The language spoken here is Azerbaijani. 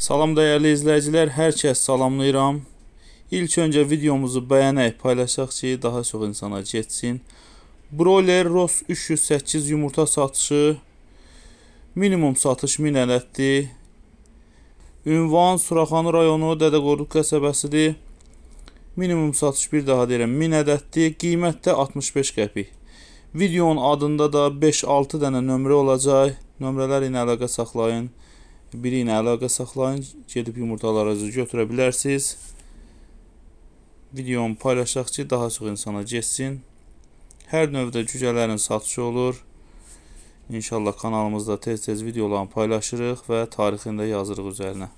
Salam dəyərli izləyicilər, hər kəs salamlayıram. İlk öncə videomuzu bəyənək, paylaşaq ki, daha çox insana getsin. Broiler Ross 308 yumurta satışı minimum satış 1000 ədəddir. Ünvan Suraxanı rayonu Dədəqorluq qəsəbəsidir. Minimum satış bir daha deyirəm 1000 ədəddir. Qiymət də 65 qəpik. Videonun adında da 5-6 dənə nömrə olacaq. Nömrələr ilə əlaqə saxlayın. Biri ilə əlaqə saxlayın, gedib yumurtalarınızı götürə bilərsiniz. Videomu paylaşaq ki, daha çox insana geçsin. Hər növdə cücələrin satışı olur. İnşallah kanalımızda tez-tez videolarını paylaşırıq və tarixində yazırıq üzərinə.